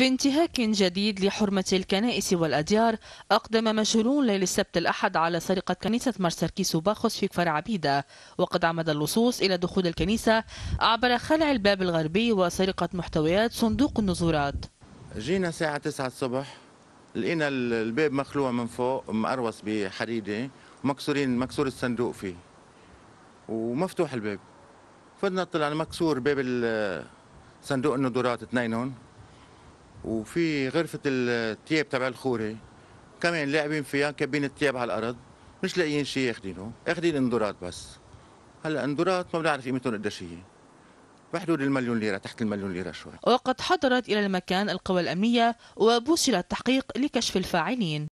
في انتهاك جديد لحرمة الكنائس والأديار أقدم مشهورون ليل السبت الأحد على سرقة كنيسة مرسركيس باخوس في كفر عبيدة وقد عمد اللصوص إلى دخول الكنيسة عبر خلع الباب الغربي وسرقة محتويات صندوق النزورات جينا الساعة 9 الصبح لقينا الباب مخلوع من فوق مقروس بحديدة مكسورين مكسور الصندوق فيه ومفتوح الباب فدنا طلع مكسور باب صندوق اثنين اثنينهم وفي غرفه التياب تبع الخوري كمان لاعبين فيها كابين التياب على الارض مش لاقيين شيء ياخذينه اخذين اندورات بس هلا اندورات ما بنعرف قيمتهم قديش هي بحدود المليون ليرة تحت المليون ليرة شوي وقد حضرت إلى المكان القوى الأمنية وبوصل التحقيق لكشف الفاعلين